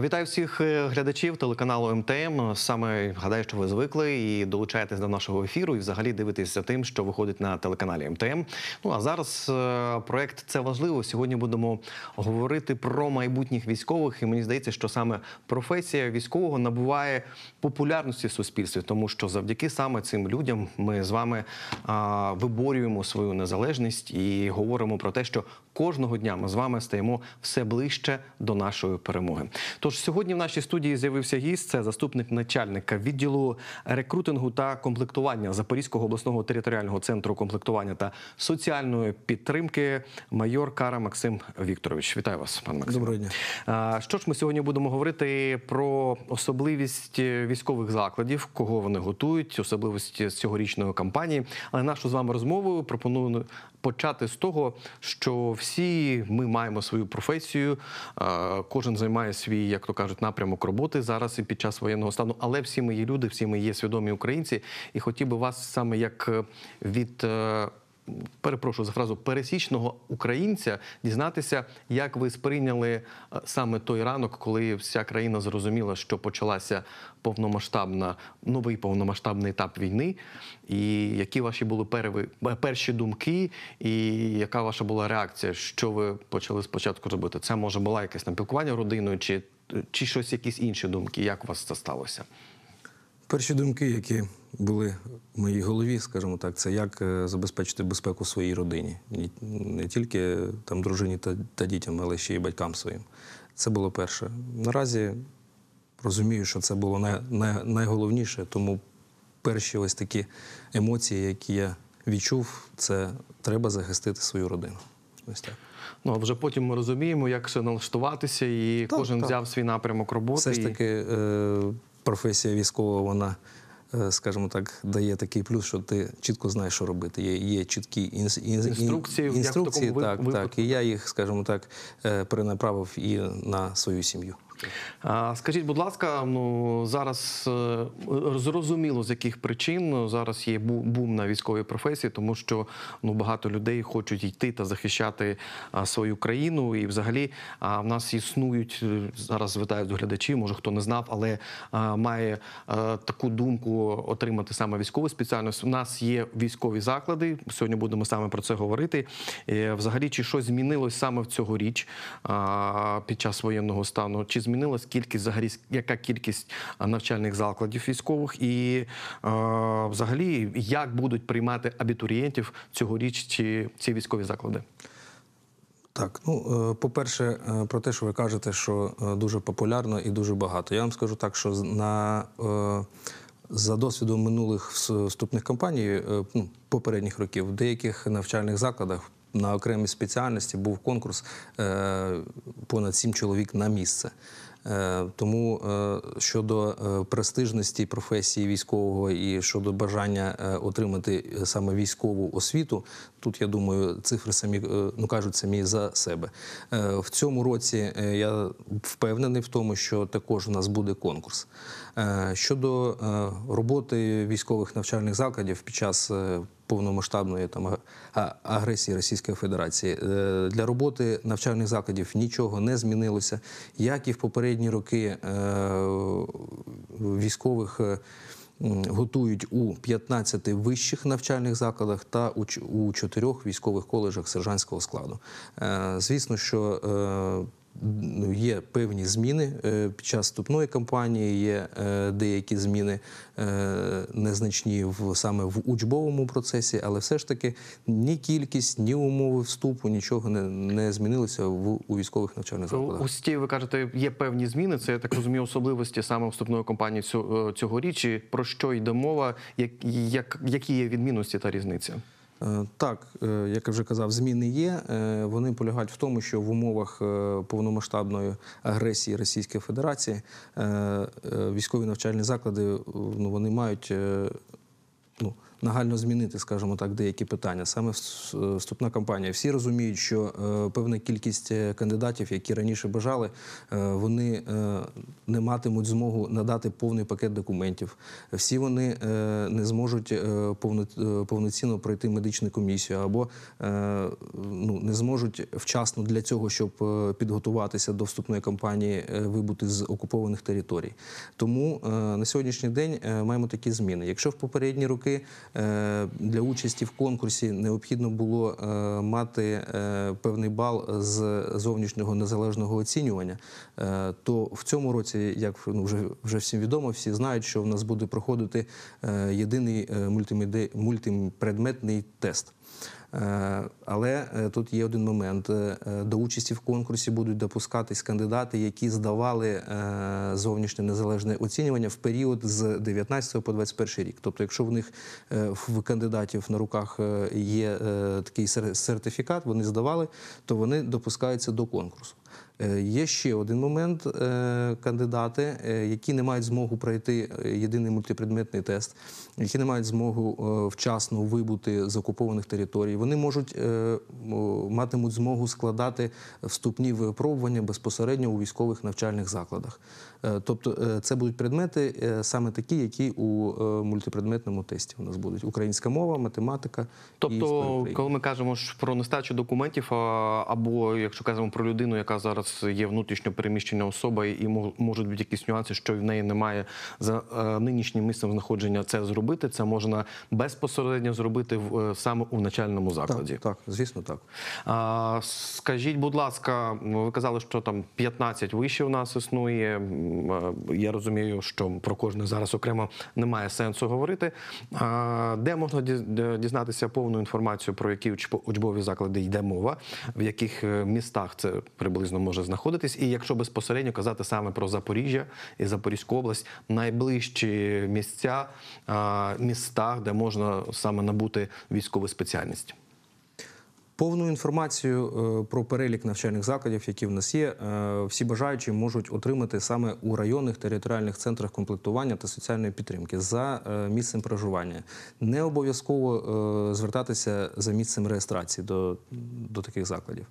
Вітаю всіх е, глядачів телеканалу МТМ. Саме гадаю, що ви звикли і долучаєтесь до нашого ефіру, і взагалі дивитеся тим, що виходить на телеканалі МТМ. Ну а зараз е, проект це важливо. Сьогодні будемо говорити про майбутніх військових. І мені здається, що саме професія військового набуває популярності в суспільстві, тому що завдяки саме цим людям ми з вами е, виборюємо свою незалежність і говоримо про те, що кожного дня ми з вами стаємо все ближче до нашої перемоги. Тож сьогодні в нашій студії з'явився гість. Це заступник начальника відділу рекрутингу та комплектування Запорізького обласного територіального центру комплектування та соціальної підтримки майор Кара Максим Вікторович. Вітаю вас, пан Максим. Доброго дня. Що ж ми сьогодні будемо говорити про особливість військових закладів, кого вони готують, особливості цьогорічної кампанії. Але нашу з вами розмову пропоную почати з того, що всі ми маємо свою професію, кожен займає свій як то кажуть, напрямок роботи зараз і під час воєнного стану. Але всі ми є люди, всі ми є свідомі українці, і хотів би вас саме як е, від. Е, перепрошую за фразу пересічного українця дізнатися, як ви сприйняли е, саме той ранок, коли вся країна зрозуміла, що почалася повномасштабна новий повномасштабний етап війни, і які ваші були перви, перші думки, і яка ваша була реакція, що ви почали спочатку робити? Це може була якесь там пілкування родиною, чи чи щось якісь інші думки? Як у вас це сталося? Перші думки, які були в моїй голові, скажімо так, це як е, забезпечити безпеку своїй родині, не тільки е, там дружині та, та дітям, але ще й батькам своїм. Це було перше. Наразі розумію, що це було най, най, найголовніше, тому перші ось такі емоції, які я відчув, це треба захистити свою родину. Ось так. Ну а вже потім ми розуміємо, як все налаштуватися, і так, кожен так. взяв свій напрямок роботи. Все ж таки, е, професія військова, вона, е, скажімо так, дає такий плюс, що ти чітко знаєш, що робити. Є є чіткі інс... інструкції, інструкції як в такому так, випадку. так. І я їх, скажімо так, е, перенаправив і на свою сім'ю. Скажіть, будь ласка, ну зараз е, зрозуміло з яких причин зараз є бум на військовій професії, тому що ну багато людей хочуть йти та захищати свою країну. І, взагалі, в нас існують е, зараз. Звітають глядачі, може хто не знав, але має таку думку отримати саме військову спеціальність. У нас є військові заклади. Сьогодні будемо саме про це говорити. Е, взагалі, чи щось змінилось саме в цього цьогоріч під час воєнного стану? Чи змінилась кількість взагалі, яка кількість навчальних закладів військових, і взагалі як будуть приймати абітурієнтів цьогоріч ці, ці військові заклади? Так, ну е, по-перше, е, про те, що ви кажете, що е, дуже популярно і дуже багато. Я вам скажу так, що на за досвідом минулих вступних кампаній ну, попередніх років в деяких навчальних закладах на окремій спеціальності був конкурс е, понад сім чоловік на місце. Е, тому е, щодо престижності професії військового і щодо бажання отримати саме військову освіту, тут я думаю, цифри самі ну кажуть самі за себе. В цьому році я впевнений в тому, що також у нас буде конкурс. Щодо роботи військових навчальних закладів під час повномасштабної там агресії Російської Федерації. Е, для роботи навчальних закладів нічого не змінилося, як і в попередні роки е, військових. Е, готують у 15 вищих навчальних закладах та у чотирьох військових коледжах сержантського складу. Звісно, що Ну, є певні зміни е, під час вступної кампанії, є е, деякі зміни е, незначні в саме в учбовому процесі, але все ж таки ні кількість, ні умови вступу нічого не не змінилося в у військових навчальних закладах. У СІТІ, ви кажете, є певні зміни. Це я так розумію, особливості саме вступної кампанії цього цьогоріч. Про що йде мова? Як, як які є відмінності та різниця? Е, так, е, як я вже казав, зміни є. Е, вони полягають в тому, що в умовах повномасштабної агресії Російської Федерації військові навчальні заклади ну, вони мають нагально змінити, скажімо так, деякі питання. Саме е, вступна кампанія. Всі розуміють, що е, певна кількість е, кандидатів, які раніше бажали, вони не матимуть змогу надати повний пакет документів. Всі вони не зможуть повноцінно пройти медичну комісію або ну, не зможуть вчасно для цього, щоб підготуватися до вступної кампанії, вибути з окупованих територій. Тому на сьогоднішній день маємо такі зміни. Якщо в попередні роки Е, для участі в конкурсі необхідно було е, мати е, певний бал з зовнішнього незалежного оцінювання. То в цьому році, як ну, вже вже всім відомо, всі знають, що в нас буде проходити єдиний мультипредметний тест. Е, але е, тут є один момент: е, до участі в конкурсі будуть допускатись кандидати, які здавали зовнішнє незалежне оцінювання в період з 19 по 21 рік. Тобто, якщо в них в кандидатів на руках є такий сертифікат, вони здавали, то вони допускаються до конкурсу. Е, є ще один момент: е, кандидати, е, які не мають змогу пройти єдиний мультипредметний тест, які не мають змогу вчасно вибути з окупованих територій, вони можуть матимуть змогу складати вступні випробування безпосередньо у військових навчальних закладах. Тобто, це будуть предмети саме такі, які у мультипредметному тесті у нас будуть українська мова, математика. Тобто, і коли ми кажемо про нестачу документів, або якщо кажемо про людину, яка зараз є внутрішньо переміщена особа, і можуть бути якісь нюанси, що в неї немає за е, нинішнім місцем знаходження це зробити. Це можна безпосередньо зробити е, саме у начальному закладі. Так, так звісно, так а, скажіть, будь ласка, ви казали, що там 15 вище у нас існує. Е, я розумію, що про кожне зараз окремо немає сенсу говорити. А, де можна дізнатися повну інформацію про які учбові заклади йде мова, в яких містах це приблизно? різно може знаходитись. І якщо безпосередньо казати саме про Запоріжжя і Запорізьку область, найближчі місця міста, де можна саме набути військову спеціальність. Повну інформацію е, про перелік навчальних закладів, які в нас є, е, всі бажаючі можуть отримати саме у районних територіальних центрах комплектування та соціальної підтримки за е, місцем проживання. Не обов'язково звертатися за місцем реєстрації до до таких закладів.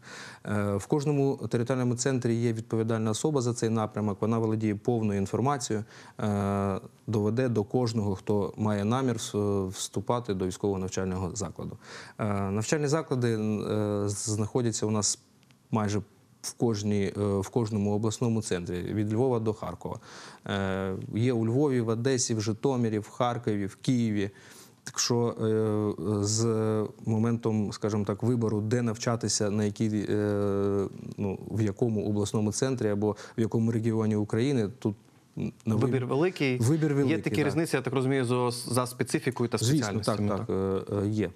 В кожному територіальному центрі є відповідальна особа за цей напрямок. Вона володіє повною інформацією, доведе до кожного, хто має намір вступати до військового навчального закладу. Навчальні заклади. Е, знаходяться у нас майже в кожній, е, в кожному обласному центрі від Львова до Харкова. Е, є у Львові, в Одесі, в Житомирі, в Харкові, в Києві. Так що з моментом, скажімо так, вибору, де навчатися, на якій ну в якому обласному центрі або в якому регіоні України, тут Ну, вибір великий. Вибір великий, Є такі так. різниці, я так розумію, за, за специфікою та спеціальністю. Звісно, ну, так, так, е, е, є.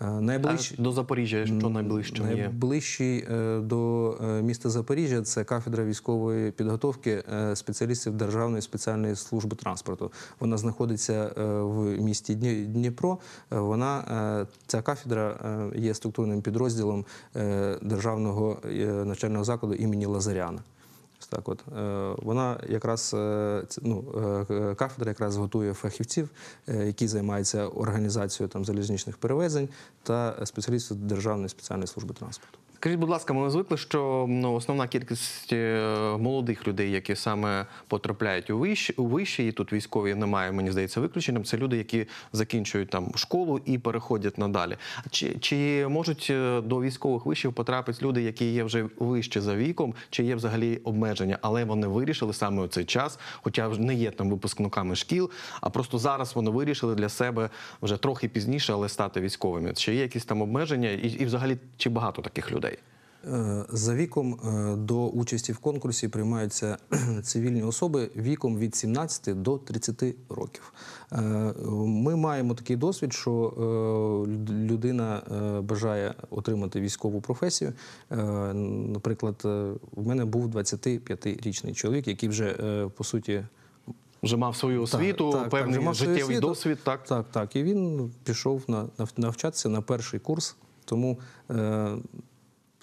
Е, Найближ... А До Запоріжжя, що найближче є? Найближчий до міста Запоріжжя це кафедра військової підготовки спеціалістів Державної спеціальної служби транспорту. Вона знаходиться в місті Дніпро. Вона, Ця кафедра є структурним підрозділом Державного навчального закладу імені Лазаряна так, от е, вона якраз е, ну, е, кафедра якраз готує фахівців, які займаються організацією там залізничних перевезень та спеціалістів Державної спеціальної служби транспорту. Скажіть, будь ласка, ми звикли, що ну, основна кількість е, молодих людей, які саме потрапляють у вищі, у вищі, і тут військові немає, мені здається, виключенням. Це люди, які закінчують там школу і переходять надалі. Чи чи можуть е, до військових вишів потрапити люди, які є вже вище за віком, чи є взагалі обмеження, але вони вирішили саме у цей час, хоча не є там випускниками шкіл, а просто зараз вони вирішили для себе вже трохи пізніше, але стати військовими. Чи є якісь там обмеження, і, і взагалі чи багато таких людей? Е, за віком е, до участі в конкурсі приймаються цивільні особи віком від 17 до 30 років. Е, ми маємо такий досвід, що людина бажає отримати військову професію. Наприклад, в мене був 25-річний чоловік, який вже по суті. Вже мав свою освіту, так, певний так, життєвий освіту. досвід. Так, так, так. І він пішов на навчатися на перший курс. Тому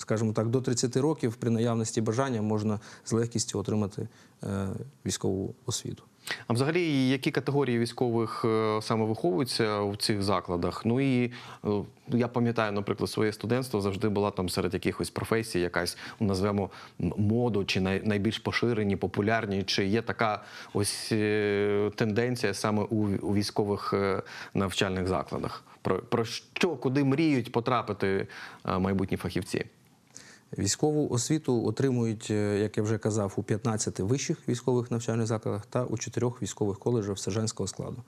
скажімо так, до 30 років при наявності бажання можна з легкістю отримати е, військову освіту. А взагалі, які категорії військових е, саме виховуються в цих закладах? Ну і е, я пам'ятаю, наприклад, своє студентство завжди була там серед якихось професій, якась ну, назвемо моду, чи найбільш поширені, популярні, чи є така ось тенденція саме у військових навчальних закладах? Про, Про що куди мріють потрапити майбутні фахівці? Військову освіту отримують, е, як я вже казав, у 15 вищих військових навчальних закладах та у 4 військових коледжах сержантського складу.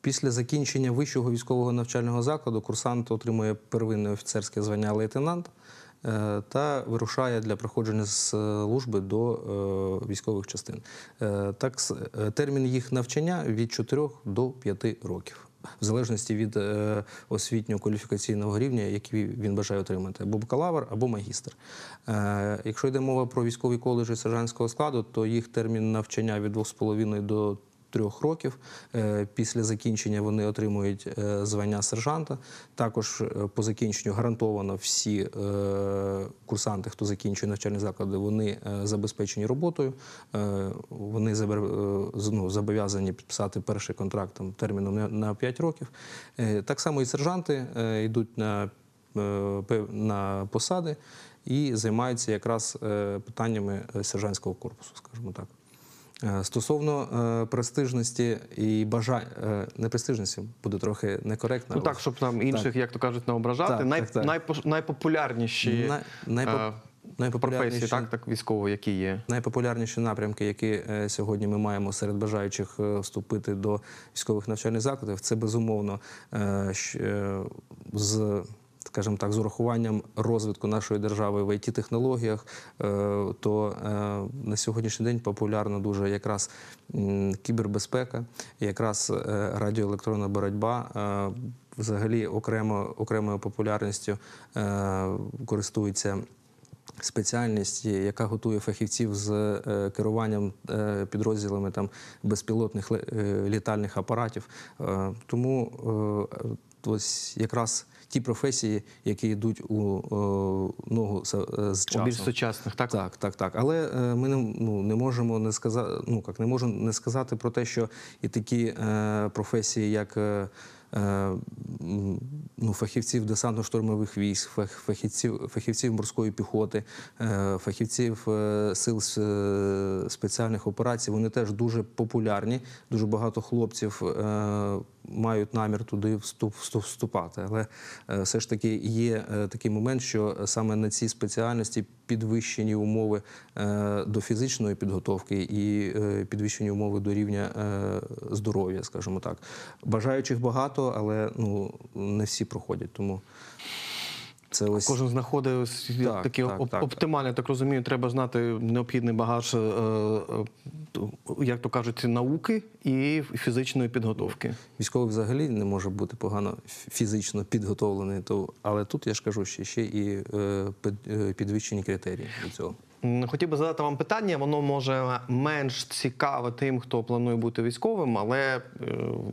Після закінчення вищого військового навчального закладу курсант отримує первинне офіцерське звання лейтенант е, та вирушає для проходження служби до е, військових частин. Так, термін їх навчання від 4 до 5 років в залежності від е, освітнього кваліфікаційного рівня, який він бажає отримати, або бакалавр, або магістр. Е, якщо йде мова про військові коледжі сержантського складу, то їх термін навчання від 2,5 до трьох років. Е, після закінчення вони отримують е, звання сержанта. Також е, по закінченню гарантовано всі курсанти, хто закінчує навчальні заклади, вони забезпечені роботою. Вони ну, зобов'язані підписати перший контракт там, терміном на 5 років. Так само і сержанти йдуть на на посади і займаються якраз питаннями сержантського корпусу, скажімо так. Е, стосовно е, престижності і бажання е, не престижності буде трохи некоректно. Ну так, щоб нам інших, так. як то кажуть, не ображати. Так, Най... так, так. Найпо... Найпопулярніші Най... Найпоп... а... найпопулярніші професії, так так військово, які є. Найпопулярніші напрямки, які сьогодні ми маємо серед бажаючих вступити до військових навчальних закладів. Це безумовно з скажімо так, з урахуванням розвитку нашої держави в it технологіях е, то е, на сьогоднішній день популярна дуже якраз кібербезпека, якраз е, радіоелектронна боротьба. Взагалі, окремо окремою популярністю користується. Спеціальність, яка готує фахівців з керуванням підрозділами там безпілотних літальних апаратів, тому ось якраз ті професії, які йдуть у о, е, ногу е, з часом. У більш сучасних, так? Так, так, так. Але е, ми не ну, не можемо не сказати, ну як не можу не сказати про те, що і такі е, професії, як. Е, ну, фахівців десантно-штурмових військ, фахівців фахівців морської піхоти, е, фахівців е, сил спеціальних операцій. Вони теж дуже популярні. Дуже багато хлопців мають намір туди вступ, вступати. Але все ж таки є такий момент, що саме на цій спеціальності підвищені умови до фізичної підготовки і підвищені умови до рівня здоров'я, скажімо так, бажаючих багато багато, але ну не всі проходять. Тому це ось кожен знаходить ось так, такі так, оп так, оптимальні, так. так розумію. Треба знати необхідний багаж, е, е, е, як то кажуть, науки і фізичної підготовки. Військовий взагалі не може бути погано фізично підготовлений, то але тут я ж кажу, що ще і е, е підвищені критерії до цього. Хотів би задати вам питання, воно може менш цікаве тим, хто планує бути військовим, але е,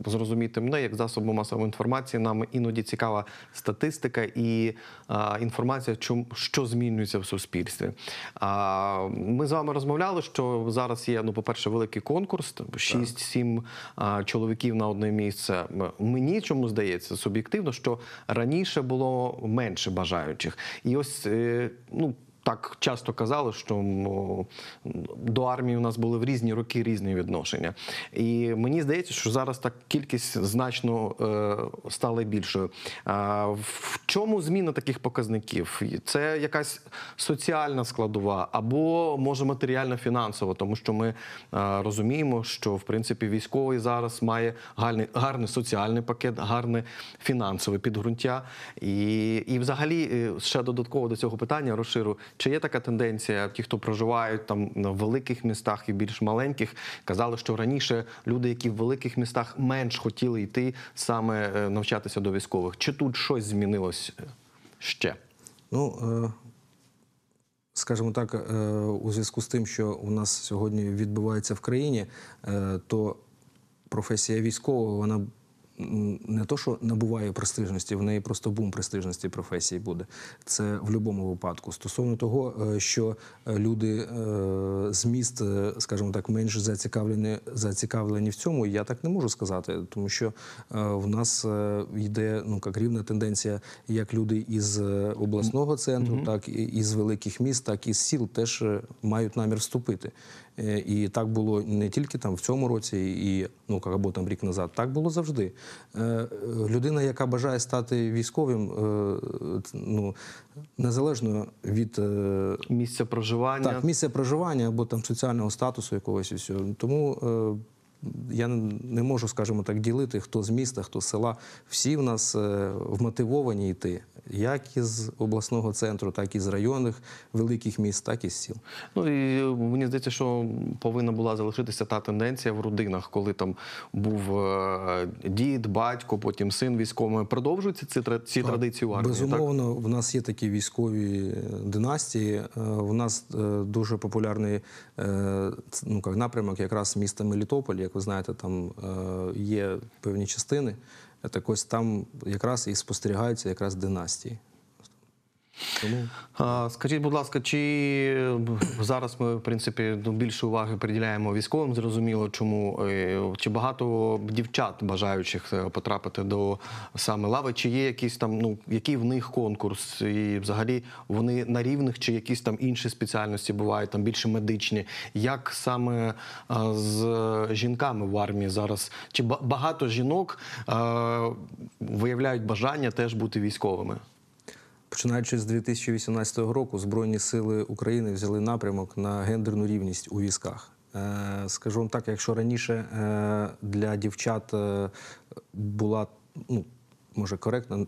зрозуміти мене, як засобу масової інформації, нам іноді цікава статистика і а, інформація, що змінюється в суспільстві. А, Ми з вами розмовляли, що зараз є, ну, по-перше, великий конкурс: 6-7 чоловіків на одне місце. Мені чому здається суб'єктивно, що раніше було менше бажаючих. І ось е, ну так часто казали, що до армії у нас були в різні роки різні відношення. І мені здається, що зараз так кількість значно е, стала більшою. А в чому зміна таких показників? Це якась соціальна складова або може матеріально-фінансова, тому що ми е, розуміємо, що в принципі військовий зараз має гарний гарний соціальний пакет, гарне фінансове підґрунтя. І, і взагалі е, ще додатково до цього питання розширю. Чи є така тенденція? Ті, хто проживають там в великих містах і більш маленьких, казали, що раніше люди, які в великих містах менш хотіли йти саме е, навчатися до військових. Чи тут щось змінилось е, ще? Ну е, скажімо так, у зв'язку з тим, що у нас сьогодні відбувається в країні, то професія військового вона не то, що набуває престижності, в неї просто бум престижності професії буде. Це в будь-якому випадку. Стосовно того, е, що е, люди е, з міст, скажімо так, менш зацікавлені зацікавлені в цьому, я так не можу сказати, тому що в нас йде ну як рівна тенденція, як люди із обласного центру, mm -hmm. так і з великих міст, так і з сіл теж мають намір вступити. Е, і так було не тільки там в цьому році, і ну або там рік назад. Так було завжди. Е, людина, яка бажає стати військовим, е, ну незалежно від місця проживання, так місця проживання або там соціального статусу якогось і всього. Тому. Я не можу, скажімо так, ділити, хто з міста, хто з села. Всі в нас е, вмотивовані йти, як із обласного центру, так і з районних великих міст, так і з сіл. Ну і е, мені здається, що повинна була залишитися та тенденція в родинах, коли там був е, дід, батько, потім син військовий. Продовжуються ці ці традиції у армії? Безумовно, так? в нас є такі військові династії. В нас дуже популярний ну, напрямок, якраз міста Мелітополь як ви знаєте, там е, є певні частини. Так ось там якраз і спостерігаються якраз династії. Скажіть, будь ласка, чи е, зараз ми в принципі ну, більше уваги приділяємо військовим? Зрозуміло, чому е, чи багато дівчат бажаючих е, потрапити до саме лави? Чи є якісь там, ну який в них конкурс, і взагалі вони на рівних, чи якісь там інші спеціальності бувають там більше медичні? Як саме з жінками в армії зараз? Чи багато жінок виявляють бажання теж бути військовими? Починаючи з 2018 року, Збройні сили України взяли напрямок на гендерну рівність у військах. Е, скажу вам так, якщо раніше е, для дівчат е, була ну може коректна,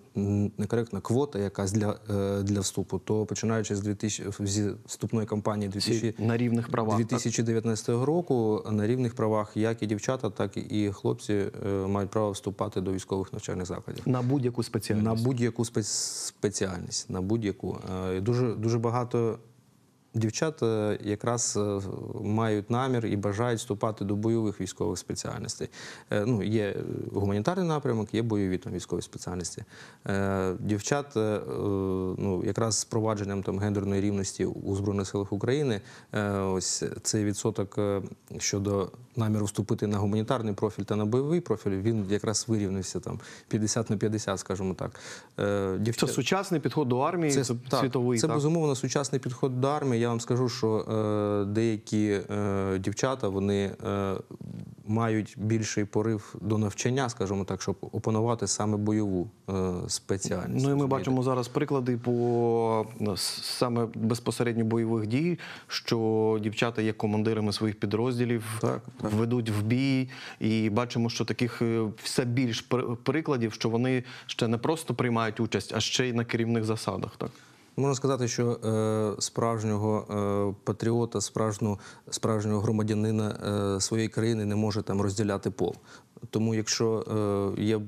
некоректна квота, якась для е, для вступу, то починаючи з 2000, зі вступної кампанії 2000, на рівних правах 2019 так? року, на рівних правах як і дівчата, так і хлопці е, мають право вступати до військових навчальних закладів на будь-яку спеціальність на будь-яку спеціальність, на будь-яку е, дуже дуже багато. Дівчата якраз е, мають намір і бажають вступати до бойових військових спеціальностей. Е, ну, Є е, гуманітарний напрямок, є бойові там військові спеціальності. Дівчат ну, якраз з провадженням там гендерної рівності у Збройних силах України. Ось цей відсоток щодо наміру вступити на гуманітарний профіль та на бойовий профіль. Він якраз вирівнився там 50 на 50, скажімо так. Дівчат... Це сучасний підход до армії. Це світовий. Це так? безумовно сучасний підход до армії я вам скажу, що е, деякі е, дівчата вони е, мають більший порив до навчання, скажімо так, щоб опанувати саме бойову спеціальність. Ну і ми бачимо зараз приклади по саме безпосередньо бойових дій, що дівчата є командирами своїх підрозділів, так, так. ведуть в бій, і бачимо, що таких все більш прикладів, що вони ще не просто приймають участь, а ще й на керівних засадах. Так. Можна сказати, що е, справжнього е, патріота, справжнього справжнього громадянина е, своєї країни не може там розділяти пол. Тому, якщо є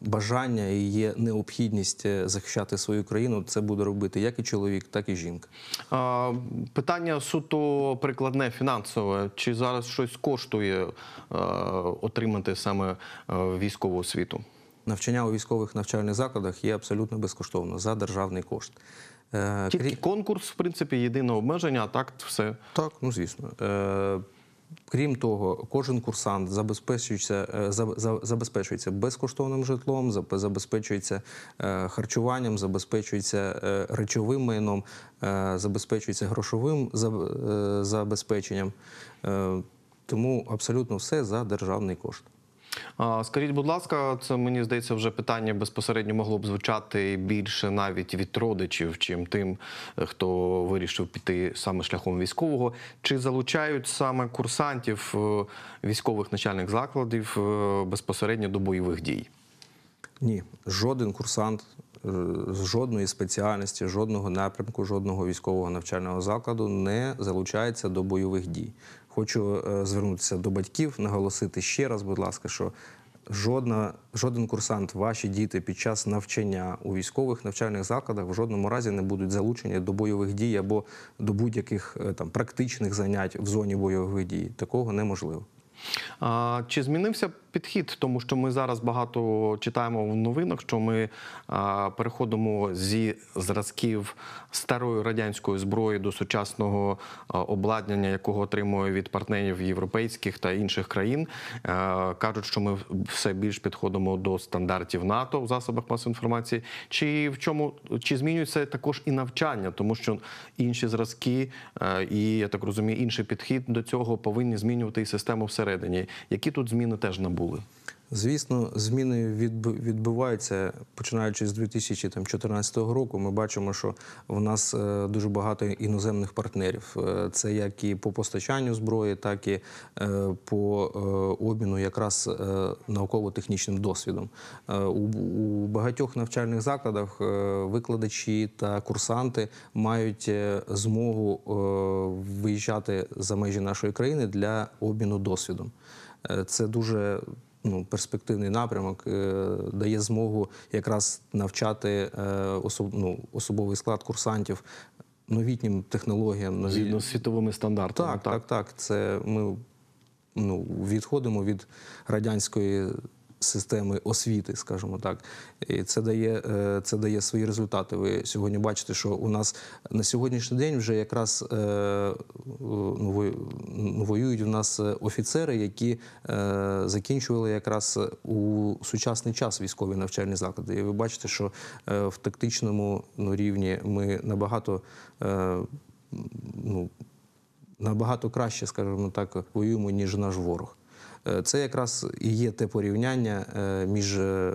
бажання і є необхідність захищати свою країну, це буде робити як і чоловік, так і жінка. питання суто прикладне фінансове. Чи зараз щось коштує отримати саме військову освіту? Навчання у військових навчальних закладах є абсолютно безкоштовно за державний кошт. Е, Тільки конкурс, в принципі, єдине обмеження, а так все. Так, ну звісно. Е, крім того, кожен курсант забезпечується е, забезпечується безкоштовним житлом, забезпечується харчуванням, забезпечується речовим майном, забезпечується грошовим забезпеченням. Тому абсолютно все за державний кошт. Скажіть, будь ласка, це мені здається, вже питання безпосередньо могло б звучати більше навіть від родичів, чим тим, е, хто вирішив піти саме шляхом військового. Чи залучають саме курсантів е, військових начальних закладів е, безпосередньо до бойових дій? Ні, жоден курсант з жодної спеціальності, жодного напрямку, жодного військового навчального закладу не залучається до бойових дій. Хочу е, звернутися до батьків, наголосити ще раз, будь ласка, що жодна, жоден курсант, ваші діти під час навчання у військових навчальних закладах в жодному разі не будуть залучені до бойових дій або до будь-яких е, там практичних занять в зоні бойових дій. Такого неможливо. А, Чи змінився підхід? Тому що ми зараз багато читаємо в новинах, що ми а, переходимо зі зразків старої радянської зброї до сучасного обладнання, якого отримує від партнерів європейських та інших країн. А, кажуть, що ми все більш підходимо до стандартів НАТО в засобах масової інформації. Чи в чому чи змінюється також і навчання, тому що інші зразки, і я так розумію, інший підхід до цього повинні змінювати і систему всередині всередині. Які тут зміни теж набули? Звісно, зміни відбуваються починаючи з 2014 року. Ми бачимо, що в нас е, дуже багато іноземних партнерів. Е, це як і по постачанню зброї, так і е, по обміну, якраз науково-технічним досвідом. У багатьох навчальних закладах викладачі та курсанти мають змогу виїжджати за межі нашої країни для обміну досвідом. Це дуже ну, перспективний напрямок, е, дає змогу якраз навчати е, особ, ну, особовий склад курсантів. Новітнім технологіям нові... згідно з світовими стандартами. Так, так, так. так. Це ми ну, відходимо від радянської системи освіти, скажімо так, і це дає е, це дає свої результати. Ви сьогодні бачите, що у нас на сьогоднішній день вже якраз ну, воюють у нас е, офіцери, які закінчували якраз у сучасний час військові навчальні заклади. І ви бачите, що в тактичному ну, рівні ми набагато ну, набагато краще, скажімо так, воюємо ніж наш ворог. Е, це якраз і є те порівняння е, між е,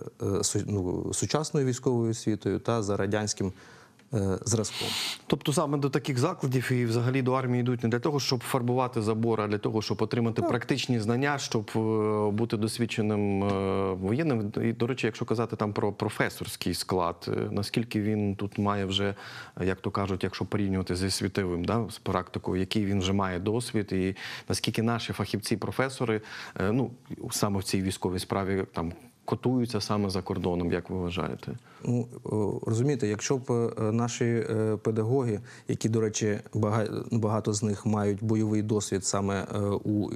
ну, сучасною військовою освітою та за радянським Е, зразком. Тобто саме до таких закладів і взагалі до армії йдуть не для того, щоб фарбувати забор, а для того, щоб отримати так. практичні знання, щоб е, бути досвідченим е, воєнним. І, до речі, якщо казати там про професорський склад, наскільки він тут має вже, як то кажуть, якщо порівнювати зі світовим, да, з практикою, який він вже має досвід, і наскільки наші фахівці, професори, ну саме в цій військовій справі там котуються саме за кордоном, як ви вважаєте? Ну розумієте, якщо б е, наші е, педагоги, які, до речі, багато з них мають бойовий досвід саме е, у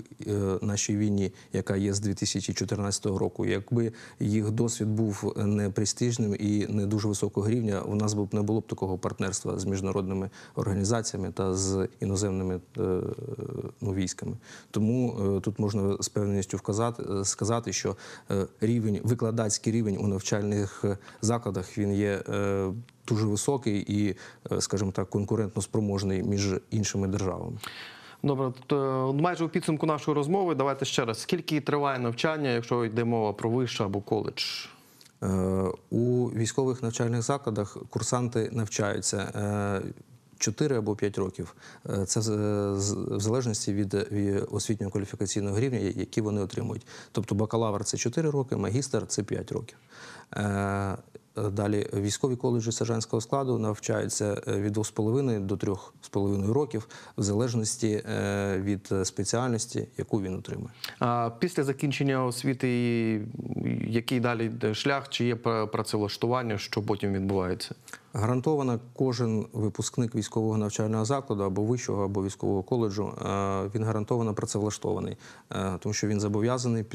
нашій війні, яка є з 2014 року, якби їх досвід був не престижним і не дуже високого рівня, у нас б не було б такого партнерства з міжнародними організаціями та з іноземними ну, військами. Тому тут можна з певністю вказати сказати, що рівень рівень, викладацький рівень у навчальних е, закладах він є е, дуже високий і, е, скажімо так, конкурентно спроможний між іншими державами. Добре, то майже у підсумку нашої розмови. Давайте ще раз. Скільки триває навчання, якщо йде мова про вище або коледж? У військових навчальних закладах курсанти навчаються 4 або 5 років. Е, це е, в залежності від е, освітнього кваліфікаційного рівня, який вони отримують. Тобто бакалавр це 4 роки, магістр це 5 років. Далі військові коледжі сержантського складу навчаються від 2,5 до 3,5 років, в залежності від спеціальності, яку він отримує. А після закінчення освіти, який далі шлях, чи є працевлаштування, що потім відбувається? Гарантовано кожен випускник військового навчального закладу або вищого, або військового коледжу е, він гарантовано працевлаштований, е, тому що він зобов'язаний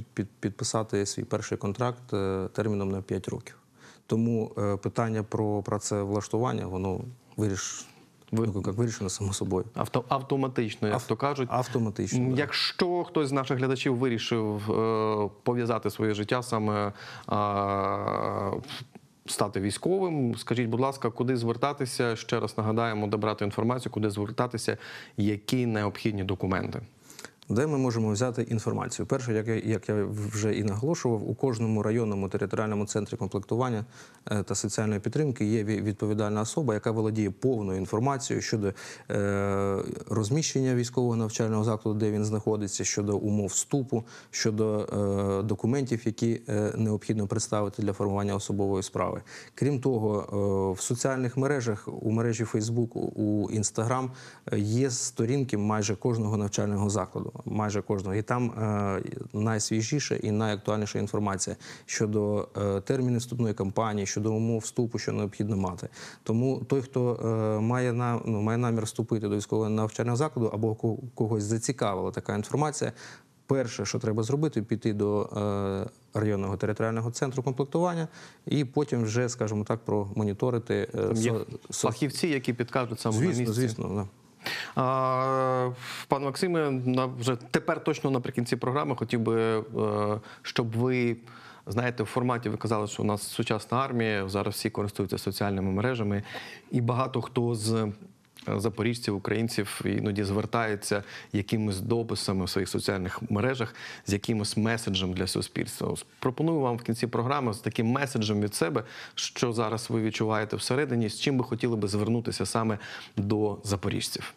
підписати свій перший контракт е, терміном на 5 років. Тому питання про працевлаштування воно виріш. Ну, як вирішено само собою. Авто, автоматично, як Ав, то кажуть. Автоматично. Якщо так. хтось з наших глядачів вирішив е, пов'язати своє життя саме е, стати військовим. Скажіть, будь ласка, куди звертатися? Ще раз нагадаємо, де брати інформацію, куди звертатися, які необхідні документи де ми можемо взяти інформацію. Перше, як я, як я вже і наголошував, у кожному районному територіальному центрі комплектування е, та соціальної підтримки є відповідальна особа, яка володіє повною інформацією щодо е, розміщення військового навчального закладу, де він знаходиться, щодо умов вступу, щодо е, документів, які необхідно представити для формування особової справи. Крім того, в соціальних мережах у мережі Фейсбуку, у інстаграм, є сторінки майже кожного навчального закладу майже кожного. І там е, найсвіжіша і найактуальніша інформація щодо е, терміну вступної кампанії, щодо умов вступу, що необхідно мати. Тому той, хто е, має на ну, має намір вступити до військового навчального закладу або когось зацікавила така інформація. Перше, що треба зробити, піти до районного територіального центру комплектування, і потім вже, скажімо так, промоніторити Там є со... фахівці, які підкажуть саме звісно, на місці. Звісно, звісно. Да. Пан Максиме, вже тепер точно наприкінці програми хотів би, е, щоб ви. Знаєте, в форматі ви казали, що у нас сучасна армія зараз всі користуються соціальними мережами, і багато хто з запоріжців, українців іноді звертаються якимись дописами в своїх соціальних мережах з якимось меседжем для суспільства. Пропоную вам в кінці програми з таким меседжем від себе, що зараз ви відчуваєте всередині, з чим би хотіли би звернутися саме до запоріжців.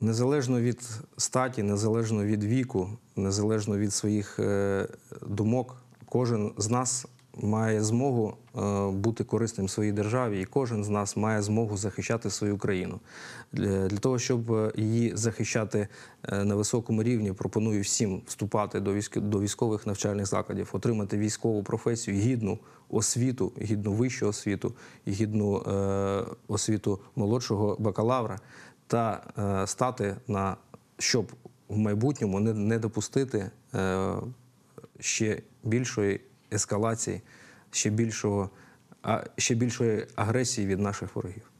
Незалежно від статі, незалежно від віку, незалежно від своїх е, думок, кожен з нас має змогу е, бути корисним своїй державі, і кожен з нас має змогу захищати свою країну. Для того щоб е, її захищати е, на високому рівні, пропоную всім вступати до військових навчальних закладів, отримати військову професію, гідну освіту, гідну вищу освіту, гідну освіту молодшого бакалавра та стати на щоб в майбутньому не допустити ще більшої ескалації, ще більшого ще більшої агресії від наших ворогів.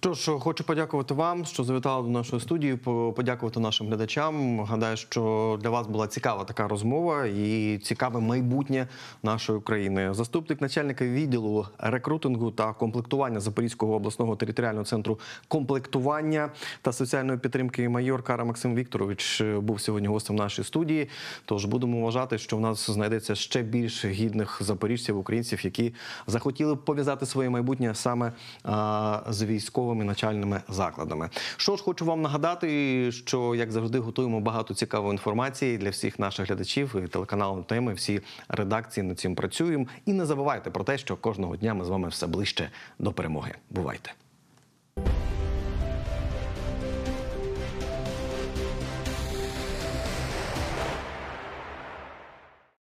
Що ж, хочу подякувати вам, що завітали до нашої студії. Подякувати нашим глядачам. Гадаю, що для вас була цікава така розмова і цікаве майбутнє нашої України. Заступник начальника відділу рекрутингу та комплектування Запорізького обласного територіального центру комплектування та соціальної підтримки майор Кара Максим Вікторович е, був сьогодні гостем нашої студії. Тож будемо вважати, що в нас знайдеться ще більш гідних запоріжців, українців, які захотіли б пов'язати своє майбутнє саме з військовими начальними закладами. Що ж хочу вам нагадати, що як завжди готуємо багато цікавої інформації для всіх наших глядачів і телеканалу теми. Всі редакції над цим працюємо. І не забувайте про те, що кожного дня ми з вами все ближче до перемоги. Бувайте!